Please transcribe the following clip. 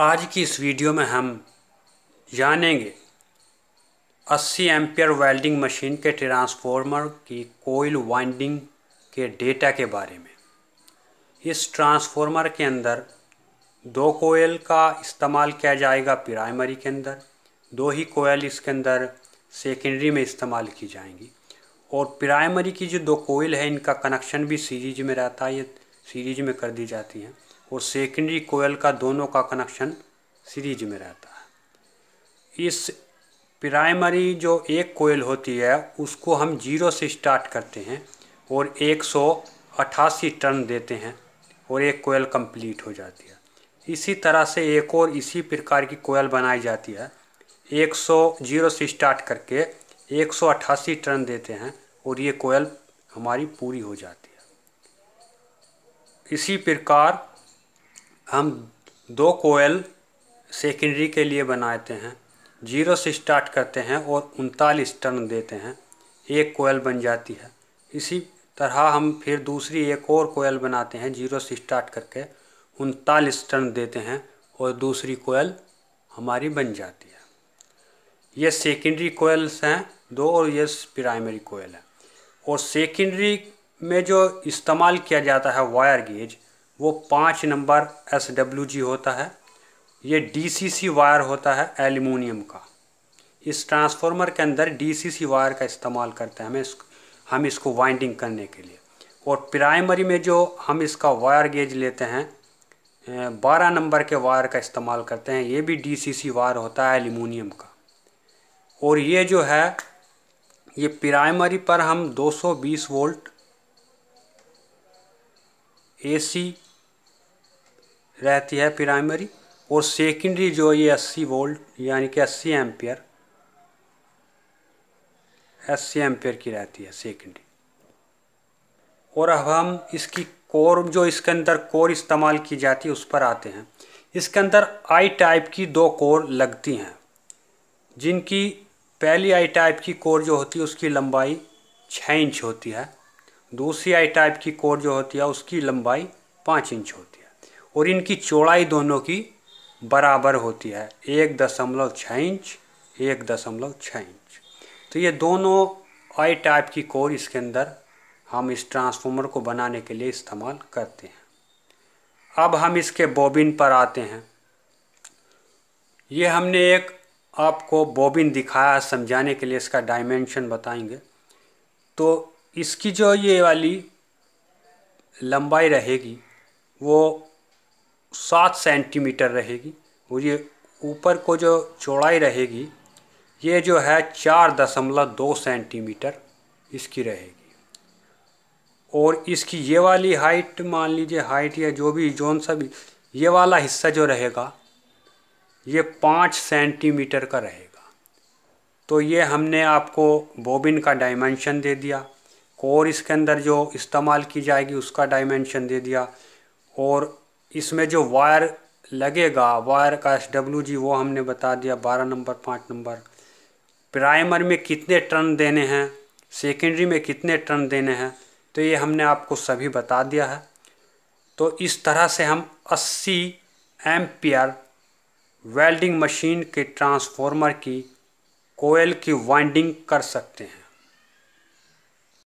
आज की इस वीडियो में हम जानेंगे 80 एम्पियर वेल्डिंग मशीन के ट्रांसफार्मर की कोयल वाइंडिंग के डेटा के बारे में इस ट्रांसफार्मर के अंदर दो कोयल का इस्तेमाल किया जाएगा प्राइमरी के अंदर दो ही कोयल इसके अंदर सेकेंडरी में इस्तेमाल की जाएंगी और प्राइमरी की जो दो कोयल है इनका कनेक्शन भी सीरीज में रहता है ये सीरीज में कर दी जाती हैं और सेकेंडरी कोयल का दोनों का कनेक्शन सीरीज में रहता है इस प्राइमरी जो एक कोयल होती है उसको हम जीरो से स्टार्ट करते हैं और एक सौ अट्ठासी टर्न देते हैं और एक कोयल कंप्लीट हो जाती है इसी तरह से एक और इसी प्रकार की कोयल बनाई जाती है एक सौ जीरो से स्टार्ट करके एक सौ अट्ठासी टर्न देते हैं और ये कोयल हमारी पूरी हो जाती है इसी प्रकार हम दो कोयल सेकेंडरी के लिए बनाते हैं जीरो से स्टार्ट करते हैं और उनतालीस टर्न देते हैं एक कोयल बन जाती है इसी तरह हम फिर दूसरी एक और कोयल बनाते हैं जीरो से स्टार्ट करके उनतालीस टर्न देते हैं और दूसरी कोयल हमारी बन जाती है ये सेकेंडरी कोयल्स हैं दो और ये प्राइमरी कोयल है और सेकेंडरी में जो इस्तेमाल किया जाता है वायर गेज वो पाँच नंबर एस डब्ल्यू जी होता है ये डी सी सी वायर होता है एल्यूमिनियम का इस ट्रांसफार्मर के अंदर डी सी सी वायर का इस्तेमाल करते हैं हमें हम इसको वाइंडिंग करने के लिए और प्राइमरी में जो हम इसका वायर गेज लेते हैं बारह नंबर के वायर का इस्तेमाल करते हैं ये भी डी सी सी वायर होता है एल्यूमिनियम का और ये जो है ये प्राइमरी पर हम 220 वोल्ट एसी रहती है प्राइमरी और सेकेंडरी जो ये अस्सी वोल्ट यानी कि अस्सी एम्पियर अस्सी एम्पियर की रहती है सेकेंडरी और अब हम इसकी कोर जो इसके अंदर कोर इस्तेमाल की जाती है उस पर आते हैं इसके अंदर आई टाइप की दो कोर लगती हैं जिनकी पहली आई टाइप की कोर जो होती है उसकी लंबाई छः इंच होती है दूसरी आई टाइप की कोर जो होती है उसकी लंबाई पाँच इंच होती है और इनकी चौड़ाई दोनों की बराबर होती है एक दशमलव छः इंच एक दशमलव छः इंच तो ये दोनों आई टाइप की कोर इसके अंदर हम इस ट्रांसफॉर्मर को बनाने के लिए इस्तेमाल करते हैं अब हम इसके बॉबिन पर आते हैं ये हमने एक आपको बॉबिन दिखाया समझाने के लिए इसका डायमेंशन बताएंगे तो इसकी जो ये वाली लंबाई रहेगी वो सात सेंटीमीटर रहेगी और ये ऊपर को जो चौड़ाई रहेगी ये जो है चार दशमलव दो सेंटीमीटर इसकी रहेगी और इसकी ये वाली हाइट मान लीजिए हाइट या जो भी जोन सा भी ये वाला हिस्सा जो रहेगा ये पाँच सेंटीमीटर का रहेगा तो ये हमने आपको बोबिन का डायमेंशन दे दिया और इसके अंदर जो इस्तेमाल की जाएगी उसका डायमेंशन दे दिया और इसमें जो वायर लगेगा वायर का एस डब्ल्यू जी वो हमने बता दिया बारह नंबर पाँच नंबर प्राइमर में कितने टर्न देने हैं सेकेंडरी में कितने टर्न देने हैं तो ये हमने आपको सभी बता दिया है तो इस तरह से हम 80 एम्पियर वेल्डिंग मशीन के ट्रांसफार्मर की कोयल की वाइंडिंग कर सकते हैं